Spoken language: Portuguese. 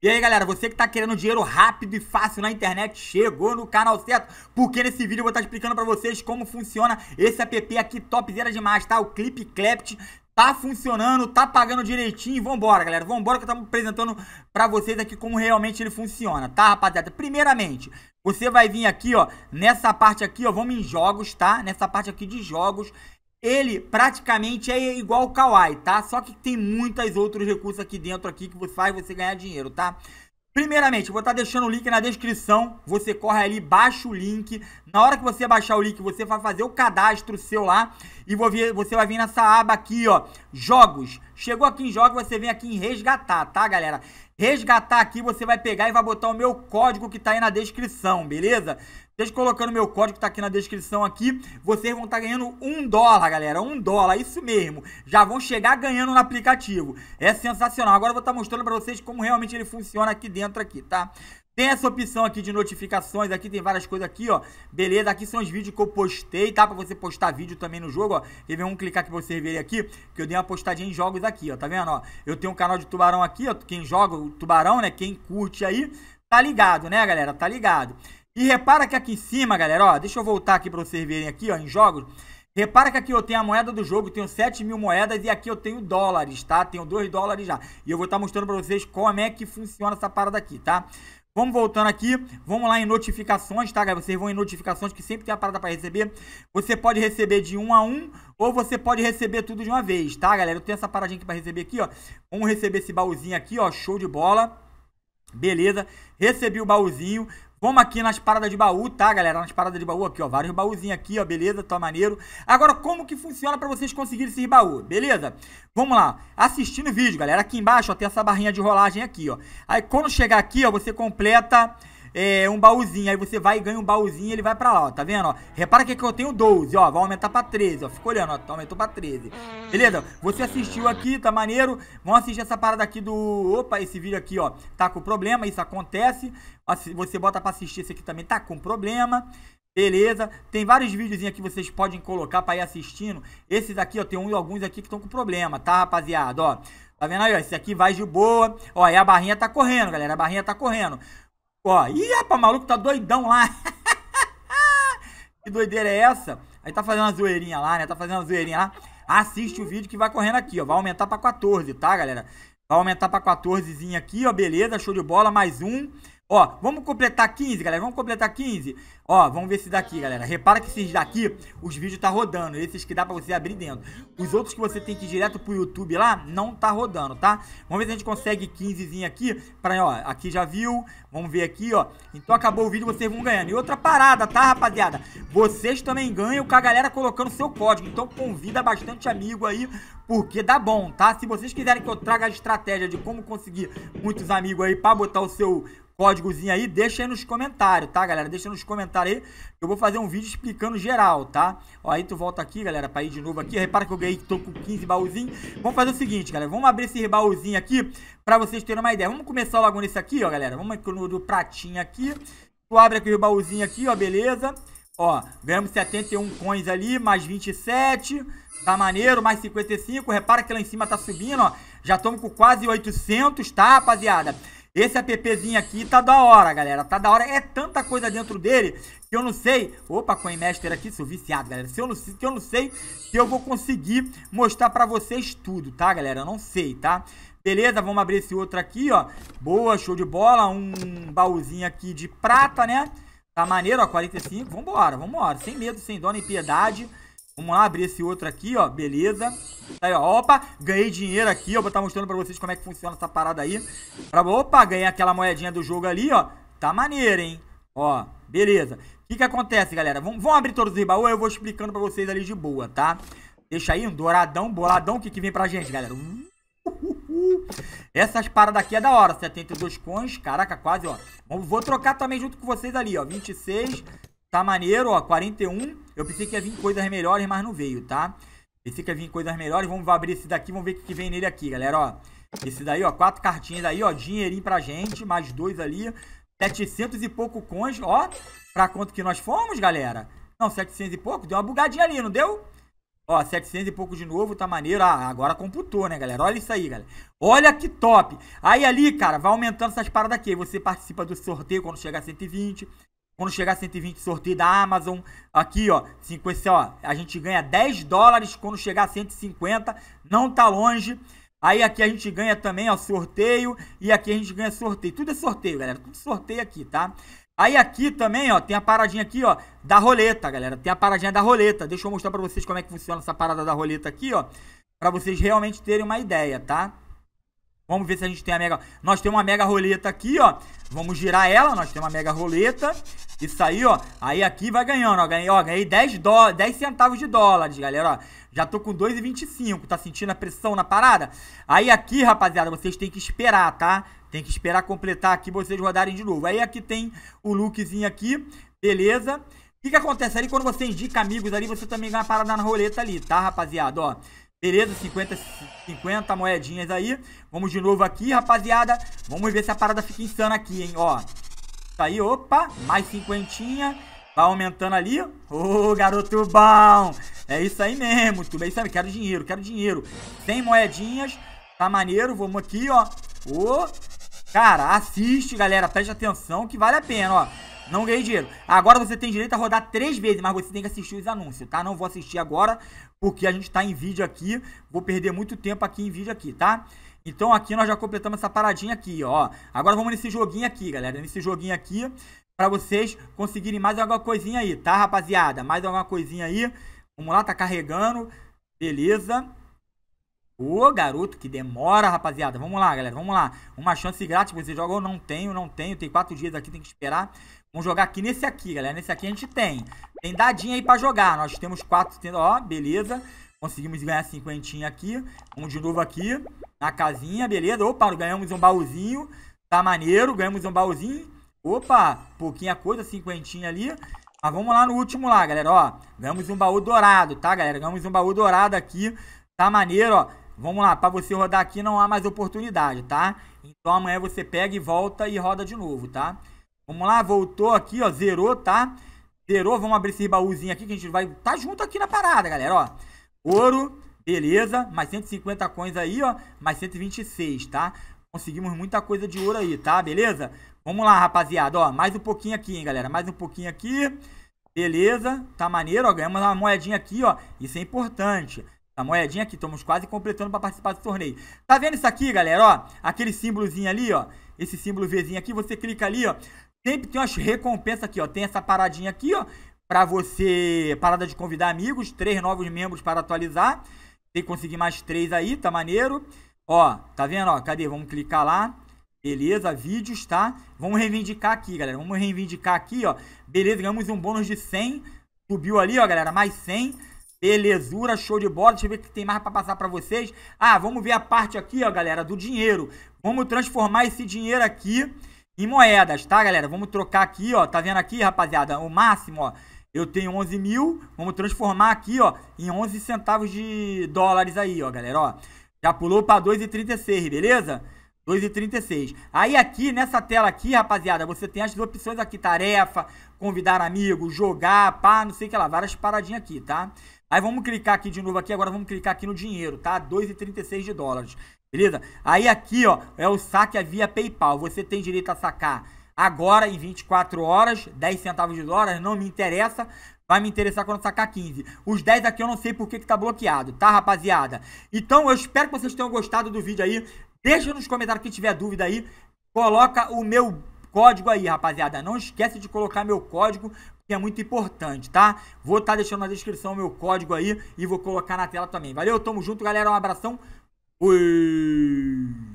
E aí galera, você que está querendo dinheiro rápido e fácil na internet, chegou no canal certo, porque nesse vídeo eu vou estar tá explicando para vocês como funciona esse app aqui topzera demais, tá? O Clip Clept tá funcionando, tá pagando direitinho, vambora galera, vambora que eu tô apresentando para vocês aqui como realmente ele funciona, tá rapaziada? Primeiramente, você vai vir aqui ó, nessa parte aqui ó, vamos em jogos, tá? Nessa parte aqui de jogos, ele praticamente é igual o Kawhi, tá? Só que tem muitos outros recursos aqui dentro aqui que faz você ganhar dinheiro, tá? Primeiramente, eu vou estar tá deixando o link na descrição. Você corre ali, baixa o link. Na hora que você baixar o link, você vai fazer o cadastro seu lá. E você vai vir nessa aba aqui, ó. Jogos. Chegou aqui em jogo, você vem aqui em resgatar, tá, galera? Resgatar aqui, você vai pegar e vai botar o meu código que tá aí na descrição, beleza? Deixa eu colocando meu código que tá aqui na descrição aqui, vocês vão estar tá ganhando um dólar, galera, um dólar, isso mesmo. Já vão chegar ganhando no aplicativo. É sensacional. Agora eu vou estar tá mostrando pra vocês como realmente ele funciona aqui dentro aqui, tá? Tem essa opção aqui de notificações, aqui tem várias coisas aqui, ó. Beleza, aqui são os vídeos que eu postei, tá? Pra você postar vídeo também no jogo, ó. Teve um clicar que você verem aqui, que eu dei uma postadinha em jogos aqui, ó. Tá vendo, ó? Eu tenho um canal de tubarão aqui, ó. Quem joga o tubarão, né? Quem curte aí, tá ligado, né, galera? Tá ligado. E repara que aqui em cima, galera, ó. Deixa eu voltar aqui pra vocês verem aqui, ó, em jogos. Repara que aqui eu tenho a moeda do jogo, tenho 7 mil moedas e aqui eu tenho dólares, tá? Tenho 2 dólares já. E eu vou estar tá mostrando pra vocês como é que funciona essa parada aqui, tá? Vamos voltando aqui, vamos lá em notificações, tá, galera? Vocês vão em notificações que sempre tem a parada para receber. Você pode receber de um a um ou você pode receber tudo de uma vez, tá, galera? Eu tenho essa paradinha aqui para receber aqui, ó. Vamos receber esse baúzinho aqui, ó, show de bola. Beleza, recebi o baúzinho. Vamos aqui nas paradas de baú, tá, galera? Nas paradas de baú aqui, ó. Vários baúzinhos aqui, ó. Beleza? Tá maneiro. Agora, como que funciona pra vocês conseguirem esses baú? Beleza? Vamos lá. Assistindo o vídeo, galera. Aqui embaixo, ó, tem essa barrinha de rolagem aqui, ó. Aí, quando chegar aqui, ó, você completa é, um baúzinho. Aí você vai e ganha um baúzinho ele vai pra lá, ó. Tá vendo, ó? Repara que aqui eu tenho 12, ó. Vai aumentar pra 13, ó. Fica olhando, ó. Tá, aumentou pra 13. Beleza? Você assistiu aqui, tá maneiro? Vamos assistir essa parada aqui do... Opa, esse vídeo aqui, ó. Tá com problema, isso acontece. Você bota pra assistir esse aqui também, tá com problema. Beleza? Tem vários vídeos aqui que vocês podem colocar pra ir assistindo. Esses aqui, ó, tem um, alguns aqui que estão com problema, tá, rapaziada? Ó, tá vendo aí, ó? Esse aqui vai de boa. Ó, e a barrinha tá correndo, galera. A barrinha tá correndo. Ó, ih, rapaz, maluco tá doidão lá. que doideira é essa? Aí tá fazendo uma zoeirinha lá, né? Tá fazendo uma zoeirinha lá. Assiste o vídeo que vai correndo aqui, ó. Vai aumentar pra 14, tá, galera? Vai aumentar pra 14 zinho aqui, ó. Beleza, show de bola. Mais um. Ó, vamos completar 15, galera. Vamos completar 15. Ó, vamos ver esse daqui, galera. Repara que esses daqui, os vídeos tá rodando. Esses que dá pra você abrir dentro. Os outros que você tem que ir direto pro YouTube lá, não tá rodando, tá? Vamos ver se a gente consegue 15zinho aqui. Pra, ó, aqui já viu. Vamos ver aqui, ó. Então acabou o vídeo, vocês vão ganhando. E outra parada, tá, rapaziada? Vocês também ganham com a galera colocando seu código. Então convida bastante amigo aí, porque dá bom, tá? Se vocês quiserem que eu traga a estratégia de como conseguir muitos amigos aí pra botar o seu códigozinho aí, deixa aí nos comentários, tá, galera? Deixa nos comentários aí, eu vou fazer um vídeo explicando geral, tá? Ó, aí tu volta aqui, galera, pra ir de novo aqui. Repara que eu ganhei, tô com 15 baúzinhos. Vamos fazer o seguinte, galera, vamos abrir esse baúzinho aqui pra vocês terem uma ideia. Vamos começar logo nesse aqui, ó, galera. Vamos aqui no do pratinho aqui. Tu abre aqui o baúzinho aqui, ó, beleza? Ó, ganhamos 71 coins ali, mais 27... Tá maneiro, mais 55. Repara que lá em cima tá subindo, ó. Já estamos com quase 800, tá, rapaziada? Esse appzinho aqui tá da hora, galera. Tá da hora. É tanta coisa dentro dele que eu não sei... Opa, CoinMaster aqui, sou viciado, galera. Se eu não, que eu não sei se eu vou conseguir mostrar pra vocês tudo, tá, galera? Eu não sei, tá? Beleza, vamos abrir esse outro aqui, ó. Boa, show de bola. Um baúzinho aqui de prata, né? Tá maneiro, ó, 45. Vambora, vambora. Sem medo, sem dó nem piedade. Vamos lá, abrir esse outro aqui, ó. Beleza. Tá aí, ó. Opa, ganhei dinheiro aqui, ó. Vou estar mostrando pra vocês como é que funciona essa parada aí. Opa, ganhei aquela moedinha do jogo ali, ó. Tá maneiro, hein? Ó, beleza. O que que acontece, galera? Vamos, abrir todos os baús, eu vou explicando pra vocês ali de boa, tá? Deixa aí um douradão, boladão, o que que vem pra gente, galera? Essas paradas aqui é da hora, 72 coins, caraca, quase, ó. Vou trocar também junto com vocês ali, ó, 26, Tá maneiro, ó, 41. Eu pensei que ia vir coisas melhores, mas não veio, tá? Pensei que ia vir coisas melhores. Vamos abrir esse daqui, vamos ver o que vem nele aqui, galera, ó. Esse daí, ó, quatro cartinhas aí, ó, dinheirinho pra gente, mais dois ali. 700 e pouco cons, ó, pra quanto que nós fomos, galera? Não, 700 e pouco, deu uma bugadinha ali, não deu? Ó, 700 e pouco de novo, tá maneiro. Ah, agora computou, né, galera? Olha isso aí, galera. Olha que top. Aí ali, cara, vai aumentando essas paradas aqui. Você participa do sorteio quando chegar a 120. Quando chegar 120 sorteio da Amazon, aqui ó, 50, ó, a gente ganha 10 dólares quando chegar a 150, não tá longe. Aí aqui a gente ganha também, ó, sorteio e aqui a gente ganha sorteio. Tudo é sorteio, galera, tudo sorteio aqui, tá? Aí aqui também, ó, tem a paradinha aqui, ó, da roleta, galera. Tem a paradinha da roleta. Deixa eu mostrar para vocês como é que funciona essa parada da roleta aqui, ó, para vocês realmente terem uma ideia, tá? Vamos ver se a gente tem a mega... Nós temos uma mega roleta aqui, ó. Vamos girar ela. Nós temos uma mega roleta. Isso aí, ó. Aí aqui vai ganhando, ó. Ganhei, ó, ganhei 10, do... 10 centavos de dólares, galera, ó. Já tô com 2,25. Tá sentindo a pressão na parada? Aí aqui, rapaziada, vocês têm que esperar, tá? Tem que esperar completar aqui vocês rodarem de novo. Aí aqui tem o lookzinho aqui. Beleza. O que, que acontece ali quando você indica amigos ali, você também ganha uma parada na roleta ali, tá, rapaziada? Ó, Beleza, 50, 50 moedinhas aí. Vamos de novo aqui, rapaziada. Vamos ver se a parada fica insana aqui, hein? Ó, tá aí, opa, mais cinquentinha. Vai tá aumentando ali. Ô, oh, garoto bom. É isso aí mesmo, tudo bem, sabe? Quero dinheiro, quero dinheiro. 100 moedinhas. Tá maneiro, vamos aqui, ó. Ô, oh. cara, assiste, galera. Preste atenção que vale a pena, ó. Não ganhei dinheiro. Agora você tem direito a rodar três vezes, mas você tem que assistir os anúncios, tá? Não vou assistir agora, porque a gente tá em vídeo aqui. Vou perder muito tempo aqui em vídeo aqui, tá? Então aqui nós já completamos essa paradinha aqui, ó. Agora vamos nesse joguinho aqui, galera. Nesse joguinho aqui, pra vocês conseguirem mais alguma coisinha aí, tá, rapaziada? Mais alguma coisinha aí. Vamos lá, tá carregando. Beleza. Ô, garoto, que demora, rapaziada. Vamos lá, galera, vamos lá. Uma chance grátis, você joga ou não tenho, não tenho. Tem quatro dias aqui, tem que esperar. Vamos jogar aqui nesse aqui, galera. Nesse aqui a gente tem. Tem dadinha aí pra jogar. Nós temos quatro... Ó, beleza. Conseguimos ganhar cinquentinha aqui. Vamos de novo aqui. Na casinha, beleza. Opa, ganhamos um baúzinho. Tá maneiro. Ganhamos um baúzinho. Opa, pouquinha coisa, cinquentinha ali. Mas vamos lá no último lá, galera, ó. Ganhamos um baú dourado, tá, galera? Ganhamos um baú dourado aqui. Tá maneiro, ó. Vamos lá, pra você rodar aqui não há mais oportunidade, tá? Então amanhã você pega e volta e roda de novo, tá? Vamos lá, voltou aqui, ó, zerou, tá? Zerou, vamos abrir esse baúzinho aqui que a gente vai... Tá junto aqui na parada, galera, ó. Ouro, beleza, mais 150 coins aí, ó, mais 126, tá? Conseguimos muita coisa de ouro aí, tá? Beleza? Vamos lá, rapaziada, ó, mais um pouquinho aqui, hein, galera, mais um pouquinho aqui... Beleza, tá maneiro, ó, ganhamos uma moedinha aqui, ó, isso é importante. A moedinha aqui, estamos quase completando para participar do torneio. Tá vendo isso aqui, galera, ó? Aquele símbolozinho ali, ó, esse símbolo Vzinho aqui, você clica ali, ó, Sempre tem umas recompensas aqui, ó. Tem essa paradinha aqui, ó. Pra você. Parada de convidar amigos. Três novos membros para atualizar. Tem que conseguir mais três aí, tá maneiro. Ó, tá vendo? Ó, cadê? Vamos clicar lá. Beleza, vídeos, tá? Vamos reivindicar aqui, galera. Vamos reivindicar aqui, ó. Beleza, ganhamos um bônus de 100. Subiu ali, ó, galera. Mais 100. Belezura, show de bola. Deixa eu ver o que tem mais para passar para vocês. Ah, vamos ver a parte aqui, ó, galera, do dinheiro. Vamos transformar esse dinheiro aqui em moedas, tá, galera? Vamos trocar aqui, ó. Tá vendo aqui, rapaziada? O máximo, ó. Eu tenho 11 mil. Vamos transformar aqui, ó, em 11 centavos de dólares aí, ó, galera, ó. Já pulou pra 2,36, beleza? 2,36. Aí aqui, nessa tela aqui, rapaziada, você tem as opções aqui. Tarefa, convidar amigo, jogar, pá, não sei o que lá. Várias paradinhas aqui, tá? Aí vamos clicar aqui de novo aqui. Agora vamos clicar aqui no dinheiro, tá? 2,36 de dólares. Beleza? Aí aqui, ó, é o saque via PayPal. Você tem direito a sacar agora em 24 horas, 10 centavos de dólar, não me interessa. Vai me interessar quando sacar 15. Os 10 aqui eu não sei por que, que tá bloqueado, tá, rapaziada? Então eu espero que vocês tenham gostado do vídeo aí. Deixa nos comentários quem tiver dúvida aí. Coloca o meu código aí, rapaziada. Não esquece de colocar meu código, que é muito importante, tá? Vou estar tá deixando na descrição o meu código aí e vou colocar na tela também. Valeu, tamo junto, galera. Um abração. Woo!